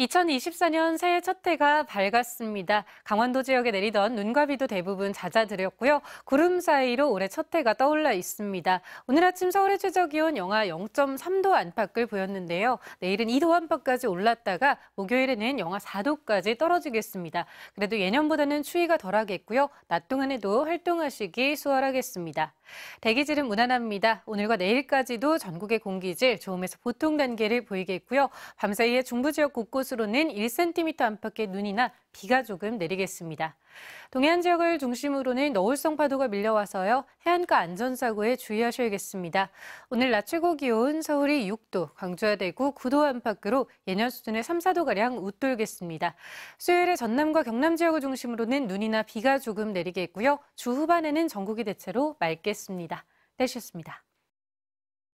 2024년 새해 첫 해가 밝았습니다. 강원도 지역에 내리던 눈과 비도 대부분 잦아들였고요 구름 사이로 올해 첫 해가 떠올라 있습니다. 오늘 아침 서울의 최저 기온 영하 0.3도 안팎을 보였는데요. 내일은 2도 안팎까지 올랐다가 목요일에는 영하 4도까지 떨어지겠습니다. 그래도 예년보다는 추위가 덜하겠고요. 낮 동안에도 활동하시기 수월하겠습니다. 대기질은 무난합니다. 오늘과 내일까지도 전국의 공기질 좋음에서 보통 단계를 보이겠고요. 밤사이에 중부 지역 곳곳 곳으로는 1cm 안팎의 눈이나 비가 조금 내리겠습니다. 동해안 지역을 중심으로는 너울성 파도가 밀려와서요. 해안가 안전사고에 주의하셔야겠습니다. 오늘 낮 최고 기온 서울이 6도, 광주와 대구 9도 안팎으로 예년 수준의 3, 4도가량 웃돌겠습니다. 수요일에 전남과 경남 지역을 중심으로는 눈이나 비가 조금 내리겠고요. 주 후반에는 전국이 대체로 맑겠습니다. 내셨습니다.